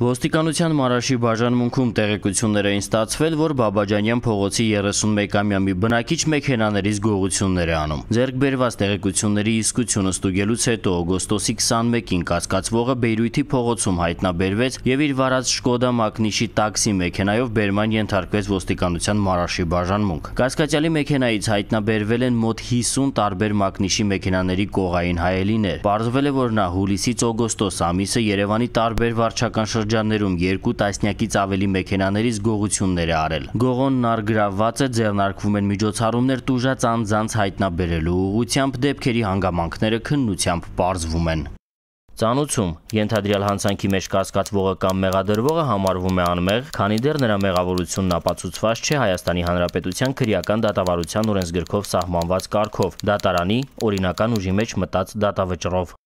Ոստիկանության Մարաշի բաժանմունքում տեղեկություններ էին ստացվել, որ Բաբաջանյան փողոցի 31-ամյա մի բնակիչ մեքենաներից գողություններ է անում։ Ձերկբերված տեղեկությունների իսկությունը ստուգելուց հետո օգոստոսի 21-ին կասկածվողը Բեյրույթի փողոցում հայտնաբերվեց եւ իր վարած Շկոդա Մակնիշի տաքսի մեքենայով բերման ենթարկվեց ոստիկանության Մարաշի բաժանմունք։ Կասկածյալի մեքենայից հայտնաբերվել են մոտ 50 տարբեր Մակնիշի մեքենաների կողային հայելիներ։ Պարզվել է, որ նա հուլիսից օգոստոս ամիսը Երևանի տարբեր վարչական շրջաններ տարածաշրջաններում երկու տասնյակից ավելի մեքենաներից գողություններ է արել։ Գողոնն արգրավված է, ձեռնարկվում են միջոցառումներ տուժած անձանց հայտնաբերելու ուղղությամբ դեպքերի հանգամանքները քննությամբ պարզվում են։ Ծանուցում ենթադրյալ հանցանքի մեջ կասկածվողը կամ մեղադրվողը համարվում է անմեղ, քանի դեռ նրա մեղավորությունն ապացուցված չէ Հայաստանի Հանրապետության քրեական դատավարության օրենսգրքով սահմանված կարգով՝ դատարանի օրինական ուժի մեջ մտած դատավճռով։